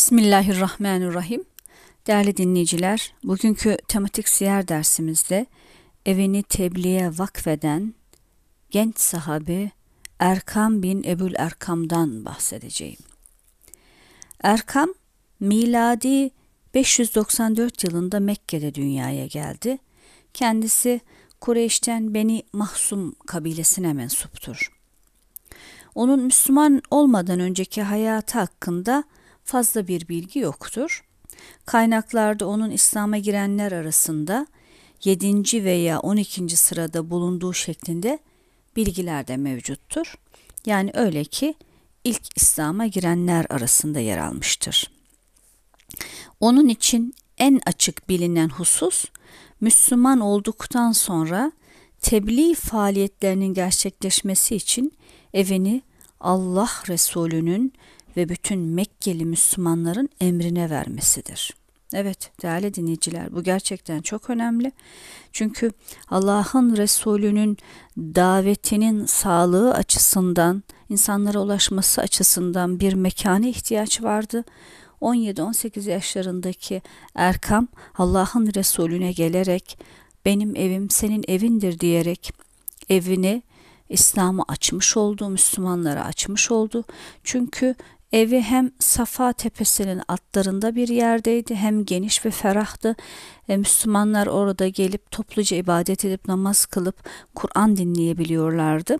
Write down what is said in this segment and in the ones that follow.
Bismillahirrahmanirrahim. Değerli dinleyiciler, bugünkü tematik siyer dersimizde evini tebliğe vakfeden genç sahabi Erkam bin Ebul Erkam'dan bahsedeceğim. Erkam, miladi 594 yılında Mekke'de dünyaya geldi. Kendisi Kureyş'ten Beni Mahsum kabilesine mensuptur. Onun Müslüman olmadan önceki hayatı hakkında fazla bir bilgi yoktur. Kaynaklarda onun İslam'a girenler arasında 7. veya 12. sırada bulunduğu şeklinde bilgiler de mevcuttur. Yani öyle ki ilk İslam'a girenler arasında yer almıştır. Onun için en açık bilinen husus Müslüman olduktan sonra tebliğ faaliyetlerinin gerçekleşmesi için evini Allah Resulü'nün ve bütün Mekkeli Müslümanların emrine vermesidir. Evet değerli dinleyiciler bu gerçekten çok önemli. Çünkü Allah'ın Resulü'nün davetinin sağlığı açısından, insanlara ulaşması açısından bir mekana ihtiyaç vardı. 17-18 yaşlarındaki Erkam Allah'ın Resulüne gelerek benim evim senin evindir diyerek evini İslam'ı açmış oldu, Müslümanlara açmış oldu. Çünkü Evi hem Safa tepesinin atlarında bir yerdeydi hem geniş ve ferahtı. E, Müslümanlar orada gelip topluca ibadet edip namaz kılıp Kur'an dinleyebiliyorlardı.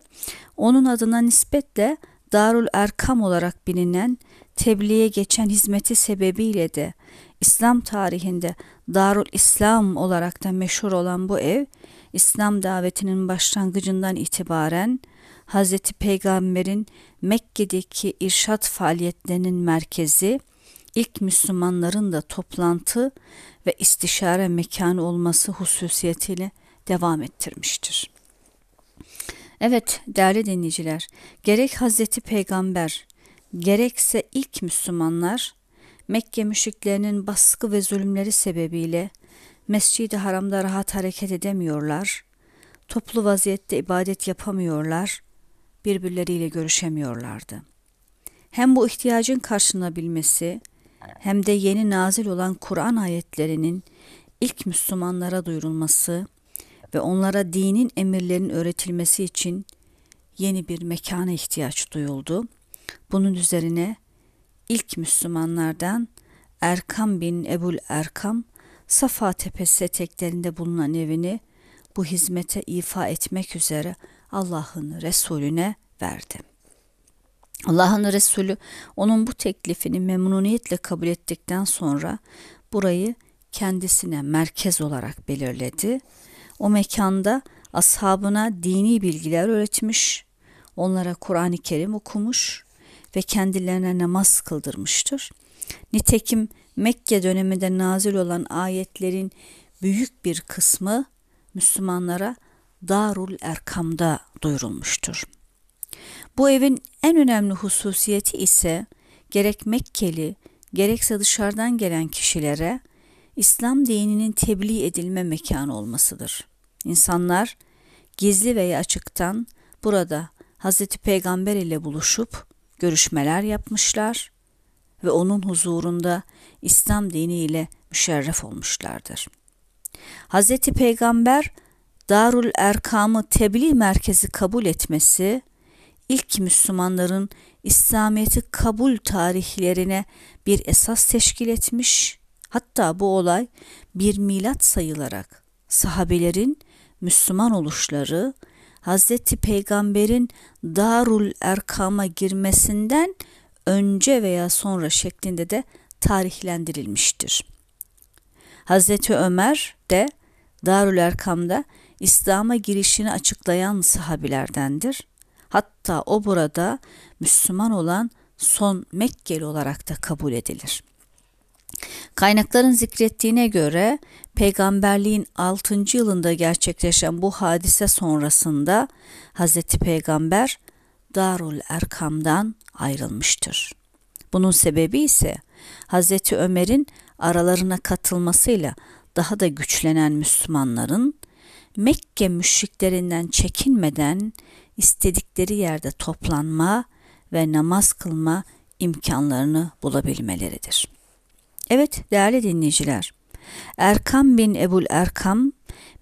Onun adına nispetle Darul Erkam olarak bilinen tebliğe geçen hizmeti sebebiyle de İslam tarihinde Darul İslam olarak da meşhur olan bu ev İslam davetinin başlangıcından itibaren Hz. Peygamber'in Mekke'deki irşat faaliyetlerinin merkezi, ilk Müslümanların da toplantı ve istişare mekanı olması hususiyetiyle devam ettirmiştir. Evet değerli dinleyiciler, gerek Hz. Peygamber, gerekse ilk Müslümanlar Mekke müşriklerinin baskı ve zulümleri sebebiyle Mescid-i Haram'da rahat hareket edemiyorlar. Toplu vaziyette ibadet yapamıyorlar. Birbirleriyle görüşemiyorlardı. Hem bu ihtiyacın karşılanabilmesi hem de yeni nazil olan Kur'an ayetlerinin ilk Müslümanlara duyurulması ve onlara dinin emirlerinin öğretilmesi için yeni bir mekana ihtiyaç duyuldu. Bunun üzerine ilk Müslümanlardan Erkam bin Ebul Erkam Safa Tepesi eteklerinde bulunan evini bu hizmete ifa etmek üzere Allah'ın Resulüne verdi. Allah'ın Resulü onun bu teklifini memnuniyetle kabul ettikten sonra burayı kendisine merkez olarak belirledi. O mekanda ashabına dini bilgiler öğretmiş, onlara Kur'an-ı Kerim okumuş ve kendilerine namaz kıldırmıştır. Nitekim Mekke döneminde nazil olan ayetlerin büyük bir kısmı Müslümanlara Darul Erkam'da duyurulmuştur. Bu evin en önemli hususiyeti ise gerek Mekkeli gerekse dışarıdan gelen kişilere İslam dininin tebliğ edilme mekanı olmasıdır. İnsanlar gizli veya açıktan burada Hz. Peygamber ile buluşup görüşmeler yapmışlar ve onun huzurunda İslam dini ile müşerref olmuşlardır. Hz. Peygamber Darul Erkam'ı tebliğ merkezi kabul etmesi, ilk Müslümanların İslamiyet'i kabul tarihlerine bir esas teşkil etmiş, hatta bu olay bir milat sayılarak sahabelerin Müslüman oluşları, Hazreti Peygamber'in Darul Erkam'a girmesinden önce veya sonra şeklinde de tarihlendirilmiştir. Hazreti Ömer de Darül Erkam'da İslam'a girişini açıklayan sahabilerdendir. Hatta o burada Müslüman olan son Mekkeli olarak da kabul edilir. Kaynakların zikrettiğine göre peygamberliğin 6. yılında gerçekleşen bu hadise sonrasında Hazreti Peygamber Darul Erkam'dan ayrılmıştır. Bunun sebebi ise Hz. Ömer'in aralarına katılmasıyla daha da güçlenen Müslümanların Mekke müşriklerinden çekinmeden istedikleri yerde toplanma ve namaz kılma imkanlarını bulabilmeleridir. Evet değerli dinleyiciler, Erkam bin Ebul Erkam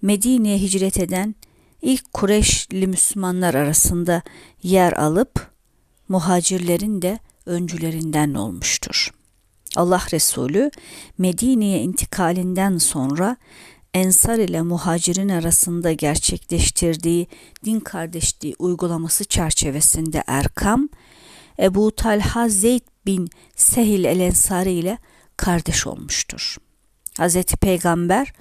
Medine'ye hicret eden ilk Kureşli Müslümanlar arasında yer alıp muhacirlerin de öncülerinden olmuştur. Allah Resulü Medine'ye intikalinden sonra Ensar ile muhacirin arasında gerçekleştirdiği din kardeşliği uygulaması çerçevesinde Erkam, Ebu Talha Zeyd bin Sehil el Ensari ile kardeş olmuştur.'' Hazreti Peygamber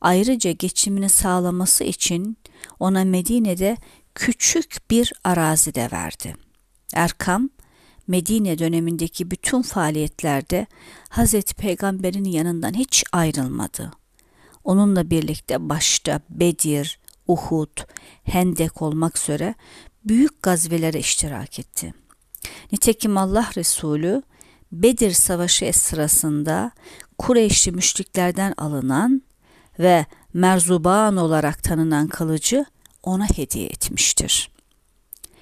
ayrıca geçimini sağlaması için ona Medine'de küçük bir arazi de verdi. Erkam, Medine dönemindeki bütün faaliyetlerde Hazreti Peygamber'in yanından hiç ayrılmadı. Onunla birlikte başta Bedir, Uhud, Hendek olmak üzere büyük gazvelere iştirak etti. Nitekim Allah Resulü Bedir Savaşı sırasında Kureyşli müşriklerden alınan ve merzuban olarak tanınan kılıcı ona hediye etmiştir.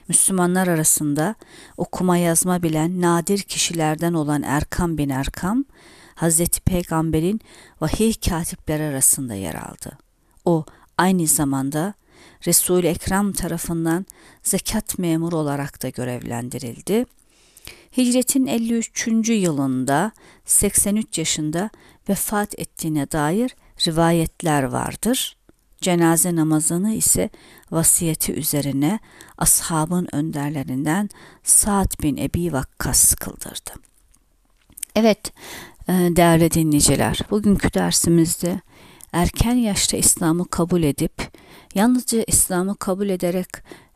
Müslümanlar arasında okuma yazma bilen nadir kişilerden olan Erkam bin Erkam, Hz. Peygamber'in vahiy katipleri arasında yer aldı. O aynı zamanda Resul-i Ekrem tarafından zekat memuru olarak da görevlendirildi Hicretin 53. yılında 83 yaşında vefat ettiğine dair rivayetler vardır. Cenaze namazını ise vasiyeti üzerine ashabın önderlerinden Sa'd bin Ebi Vakkas kıldırdı. Evet e, değerli dinleyiciler bugünkü dersimizde erken yaşta İslam'ı kabul edip yalnızca İslam'ı kabul ederek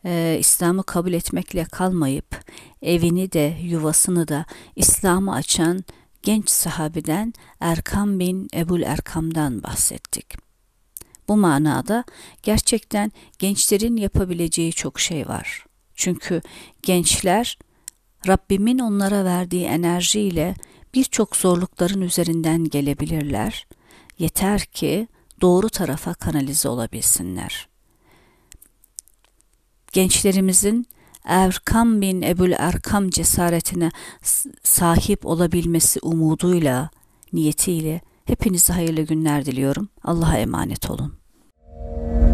e, İslam'ı kabul etmekle kalmayıp evini de yuvasını da İslam'a açan genç sahabeden Erkam bin Ebul Erkam'dan bahsettik. Bu manada gerçekten gençlerin yapabileceği çok şey var. Çünkü gençler Rabbimin onlara verdiği enerjiyle birçok zorlukların üzerinden gelebilirler. Yeter ki doğru tarafa kanalize olabilsinler.'' gençlerimizin Erkam bin Ebul Erkam cesaretine sahip olabilmesi umuduyla, niyetiyle hepinize hayırlı günler diliyorum. Allah'a emanet olun.